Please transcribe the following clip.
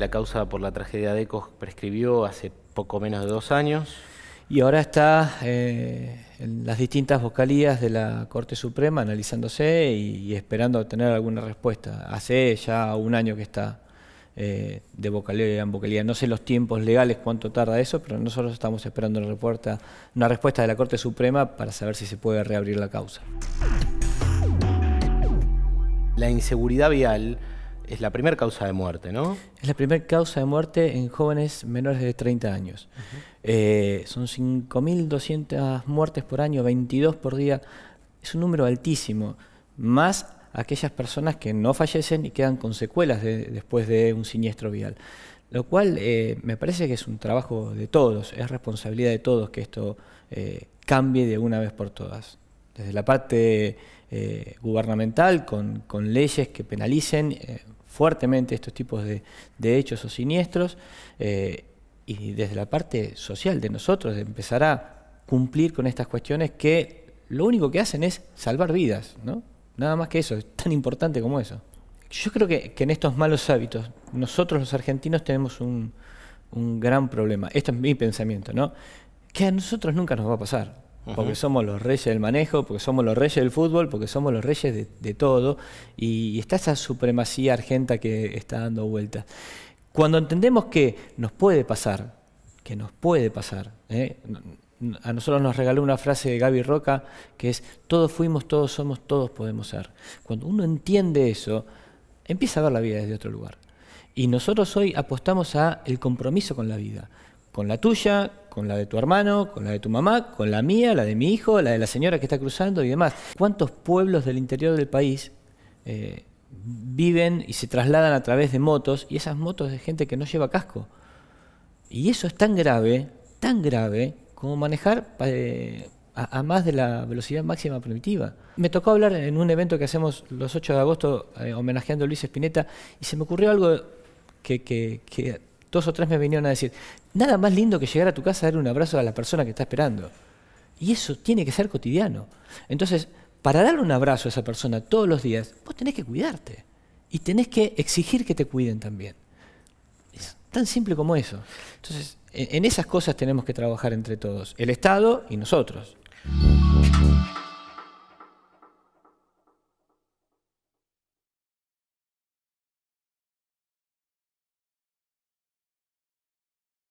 La causa por la tragedia de Ecos prescribió hace poco menos de dos años. Y ahora está eh, en las distintas vocalías de la Corte Suprema analizándose y, esperando obtener alguna respuesta. Hace ya un año que está eh, de vocalía en vocalía. No sé los tiempos legales cuánto tarda eso, pero nosotros estamos esperando una respuesta, una respuesta de la Corte Suprema para saber si se puede reabrir la causa. La inseguridad vial es la primera causa de muerte, ¿no? Es la primera causa de muerte en jóvenes menores de 30 años. Eh, son 5.200 muertes por año, 22 por día. Es un número altísimo, más aquellas personas que no fallecen y quedan con secuelas después de un siniestro vial. Lo cual eh, me parece que es un trabajo de todos, es responsabilidad de todos que esto eh, cambie de una vez por todas desde la parte eh, gubernamental, con, leyes que penalicen eh, fuertemente estos tipos de, hechos o siniestros, eh, y desde la parte social de nosotros, de empezar a cumplir con estas cuestiones que lo único que hacen es salvar vidas, ¿no? Nada más que eso, es tan importante como eso. Yo creo que, en estos malos hábitos, nosotros los argentinos tenemos un, un gran problema. Este es mi pensamiento, ¿no? Que a nosotros nunca nos va a pasar porque somos los reyes del manejo, porque somos los reyes del fútbol, porque somos los reyes de, todo, y, está esa supremacía argenta que está dando vueltas. Cuando entendemos que nos puede pasar, que nos puede pasar, ¿eh? a nosotros nos regaló una frase de Gaby Roca que es, todos fuimos, todos somos, todos podemos ser. Cuando uno entiende eso, empieza a ver la vida desde otro lugar. Y nosotros hoy apostamos a el compromiso con la vida, con la tuya, con la de tu hermano, con la de tu mamá, con la mía, la de mi hijo, la de la señora que está cruzando y demás. ¿Cuántos pueblos del interior del país eh, viven y se trasladan a través de motos y esas motos de gente que no lleva casco? Y eso es tan grave, tan grave, como manejar eh, a, más de la velocidad máxima primitiva. Me tocó hablar en un evento que hacemos los 8 de agosto eh, homenajeando a Luis Espineta y se me ocurrió algo que dos o tres me vinieron a decir, nada más lindo que llegar a tu casa a dar un abrazo a la persona que está esperando. Y eso tiene que ser cotidiano. Entonces, para darle un abrazo a esa persona todos los días, vos tenés que cuidarte y tenés que exigir que te cuiden también. Es tan simple como eso. Entonces, e-, en esas cosas tenemos que trabajar entre todos, el Estado y nosotros.